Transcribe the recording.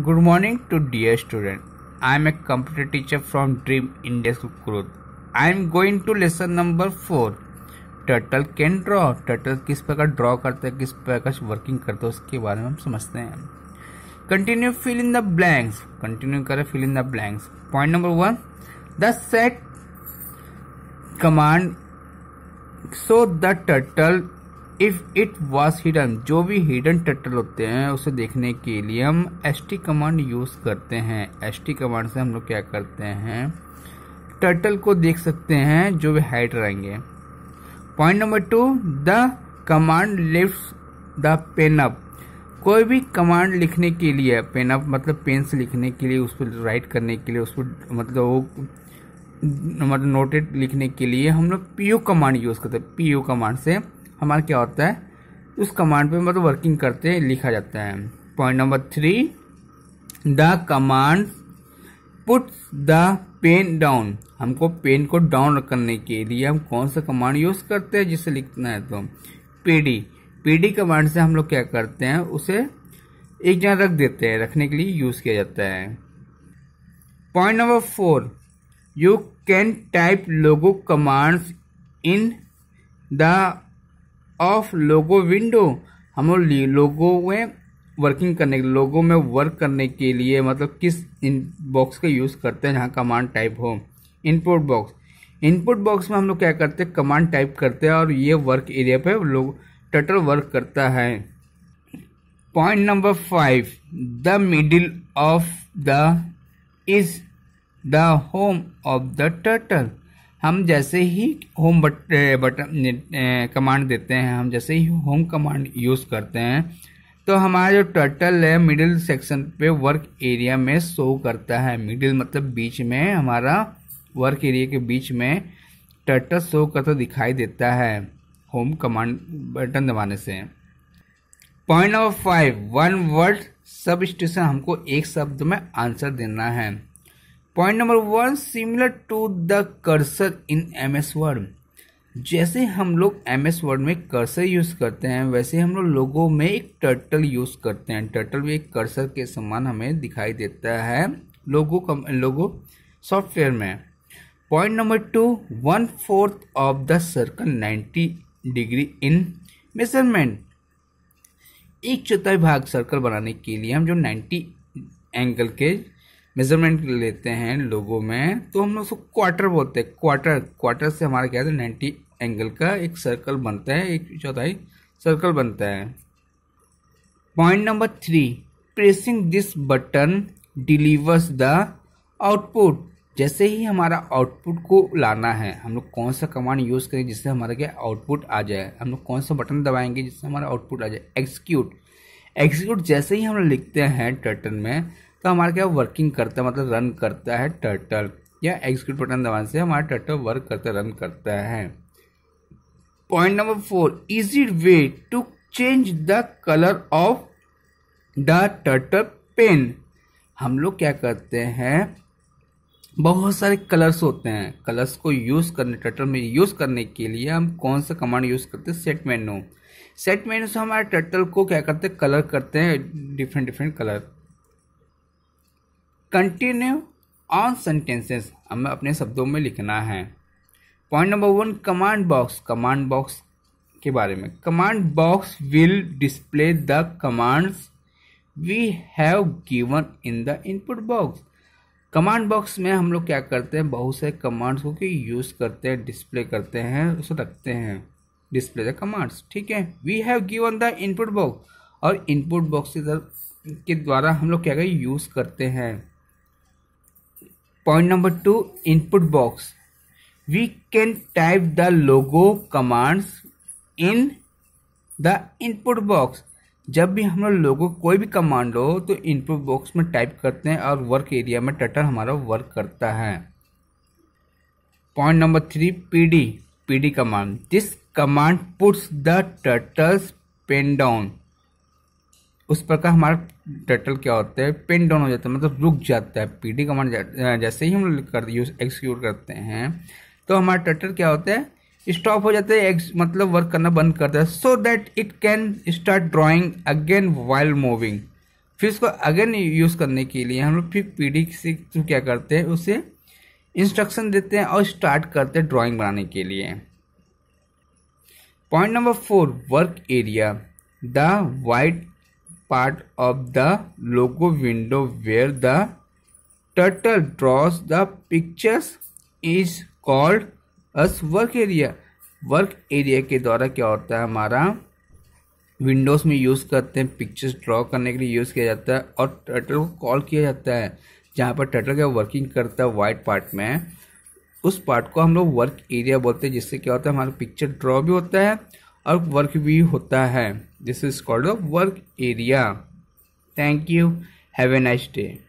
morning to dear student I am a computer teacher from dream India school क्रोध I am going to lesson number four turtle can draw turtle किस प्रकार draw करते हैं किस प्रकार working करते हैं उसके बारे में हम समझते हैं continue fill in the blanks continue करें fill in the blanks point number one the set command so the turtle if it was hidden जो भी हिडन टटल होते हैं उसे देखने के लिए हम एस टी कमांड यूज़ करते हैं एस टी कमांड से हम लोग क्या करते हैं टटल को देख सकते हैं जो भी हाइट रहेंगे point number two the command lift the pen up कोई भी कमांड लिखने के लिए पेन अप मतलब पेन से लिखने के लिए उसको राइट करने के लिए उसको मतलब वो मतलब नोटेड लिखने के लिए हम लोग पी कमांड यूज़ करते हैं पी कमांड से हमारा क्या होता है उस कमांड पे मतलब वर्किंग करते लिखा जाता है point number three the command put the pen down हमको पेन को डाउन करने के लिए हम कौन सा कमांड यूज करते हैं जिसे लिखना है तो पीडी पीडी कमांड से हम लोग क्या करते हैं उसे एक जगह रख देते हैं रखने के लिए यूज किया जाता है point number four you can type logo commands in the of logo window हम लोगो में वर्किंग करने के लोगो में वर्क करने के लिए मतलब किस इन बॉक्स का यूज़ करते हैं जहाँ कमांड टाइप हो इनपुट बॉक्स इनपुट बॉक्स में हम लोग क्या करते हैं कमांड टाइप करते हैं और ये वर्क एरिया पे लोग टटल वर्क करता है point number five the middle of the is the home of the turtle हम जैसे ही होम बट बटन कमांड देते हैं हम जैसे ही होम कमांड यूज़ करते हैं तो हमारा जो टर्टल है मिडिल सेक्शन पे वर्क एरिया में शो करता है मिडिल मतलब बीच में हमारा वर्क एरिया के बीच में टर्टल शो करता दिखाई देता है होम कमांड बटन दबाने से point number five one word substitution हमको एक शब्द में आंसर देना है point number one similar to the cursor in M S word जैसे हम लोग एम एस वर्ड में कर्सर यूज़ करते हैं वैसे हम लोग लोगों में एक टर्टल यूज़ करते हैं टर्टल भी एक कर्सर के समान हमें दिखाई देता है लोगो कम लोगो सॉफ्टवेयर में point number two one fourth of the circle ninety degree in measurement एक चौथाई भाग सर्कल बनाने के लिए हम जो नाइन्टी एंगल के मेजरमेंट लेते हैं लोगों में तो हम लोग उसको क्वार्टर बोलते हैं क्वार्टर क्वार्टर से हमारा क्या है नाइन्टी तो एंगल का एक सर्कल बनता है एक चौथाई सर्कल बनता है point number three pressing this button delivers the output जैसे ही हमारा आउटपुट को लाना है हम लोग कौन सा कमांड यूज़ करें जिससे हमारा क्या आउटपुट आ जाए हम लोग कौन सा बटन दबाएंगे जिससे हमारा आउटपुट आ जाए एक्सिक्यूट एक्सिक्यूट जैसे ही हम लोग लिखते हैं टर्टन में तो हमारा क्या वर्किंग करता है मतलब रन करता है टर्टल या एग्जीक्यूट बटन दबाने से हमारा टर्टल वर्क करता रन करता है point number four easy way to change the colour of the turtle pen हम लोग क्या करते हैं बहुत सारे कलर्स होते हैं कलर्स को यूज़ करने टर्टल में यूज़ करने के लिए हम कौन सा कमांड यूज़ करते हैं सेट मेनू सेट मेनू से हमारे टर्टल को क्या करते हैं कलर करते हैं different different colour continue on sentences हमें अपने शब्दों में लिखना है point number one command box command box के बारे में command box will display the commands we have given in the input box command box में हम लोग क्या करते हैं बहुत से कमांड्स को कि यूज़ करते हैं डिस्प्ले करते हैं उसे रखते हैं डिस्प्ले द कमांड्स ठीक है we have given the input box और इनपुट बॉक्स के द्वारा हम लोग क्या यूज़ करते हैं point number two input box we can type the logo commands in the input box जब भी हम लोग लोगो कोई भी कमांड हो तो इनपुट बॉक्स में टाइप करते हैं और वर्क एरिया में टटर हमारा वर्क करता है point number three PD PD command this command puts the turtle's pen down उस प्रकार हमारा टर्टल क्या होता है पिन डाउन हो जाता है मतलब रुक जाता है पी डी कमांड जैसे ही हम कर यूज एक्सिक्यूट करते हैं तो हमारा टर्टल क्या होता है स्टॉप हो जाता है मतलब वर्क करना बंद करता है so that it can start drawing again while moving फिर उसको अगेन यूज़ करने के लिए हम लोग फिर पी डी से थ्रू क्या करते हैं उसे इंस्ट्रक्शन देते हैं और स्टार्ट करते हैं ड्राइंग बनाने के लिए point number four work area the white part of the logo window where the turtle draws the pictures is called as work area work area के द्वारा क्या होता है हमारा विंडोज़ में यूज़ करते हैं पिक्चर्स ड्रॉ करने के लिए यूज़ किया जाता है और टर्टल को कॉल किया जाता है जहाँ पर टर्टल क्या वर्किंग करता है वाइट पार्ट में उस पार्ट को हम लोग वर्क एरिया बोलते हैं जिससे क्या होता है हमारा पिक्चर ड्रॉ भी होता है और वर्क भी होता है this is called work area thank you have a nice day